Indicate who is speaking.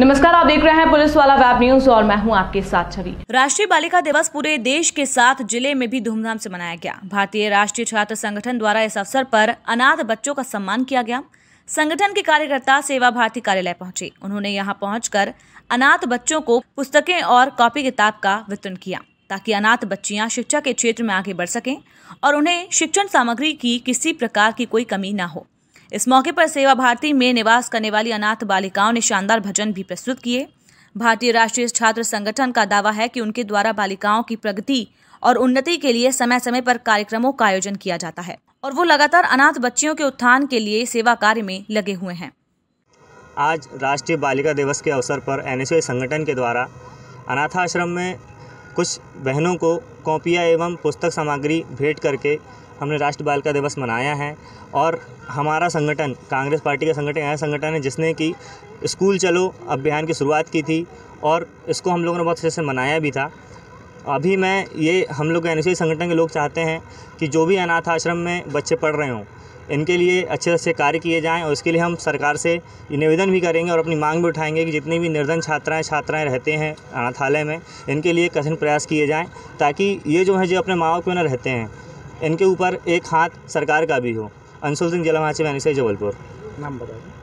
Speaker 1: नमस्कार आप देख रहे हैं पुलिस वाला वेब न्यूज और मैं हूं आपके साथ छवि राष्ट्रीय बालिका दिवस पूरे देश के साथ जिले में भी धूमधाम से मनाया गया भारतीय राष्ट्रीय छात्र संगठन द्वारा इस अवसर पर अनाथ बच्चों का सम्मान किया गया संगठन के कार्यकर्ता सेवा भारती कार्यालय पहुंचे उन्होंने यहाँ पहुँच अनाथ बच्चों को पुस्तकें और कॉपी किताब का वितरण किया ताकि अनाथ बच्चियां शिक्षा के क्षेत्र में आगे बढ़ सकें और उन्हें शिक्षण सामग्री की किसी प्रकार की कोई कमी ना हो इस मौके पर सेवा भारती में निवास करने वाली अनाथ बालिकाओं ने शानदार भजन भी प्रस्तुत किए भारतीय राष्ट्रीय छात्र संगठन का दावा है कि उनके द्वारा बालिकाओं की प्रगति और उन्नति के लिए समय समय पर कार्यक्रमों का आयोजन किया जाता है और वो लगातार अनाथ बच्चियों के उत्थान के लिए सेवा कार्य में लगे हुए हैं
Speaker 2: आज राष्ट्रीय बालिका दिवस के अवसर पर एन संगठन के द्वारा अनाथाश्रम में कुछ बहनों को कॉपियाँ एवं पुस्तक सामग्री भेंट करके हमने राष्ट्रीय बालिका दिवस मनाया है और हमारा संगठन कांग्रेस पार्टी का संगठन ऐसा संगठन है जिसने कि स्कूल चलो अभियान की शुरुआत की थी और इसको हम लोगों ने बहुत अच्छे से मनाया भी था अभी मैं ये हम लोग एन संगठन के लोग चाहते हैं कि जो भी अनाथ आश्रम में बच्चे पढ़ रहे हों इनके लिए अच्छे अच्छे कार्य किए जाएं और इसके लिए हम सरकार से निवेदन भी करेंगे और अपनी मांग भी उठाएंगे कि जितने भी निर्धन छात्राएं छात्राएं रहते हैं अनाथालय में इनके लिए कठिन प्रयास किए जाएं ताकि ये जो है जो अपने माँ बाप के बिना रहते हैं इनके ऊपर एक हाथ सरकार का भी हो अंशुल सिंह जलामाची मैनी से जबलपुर नाम बताइए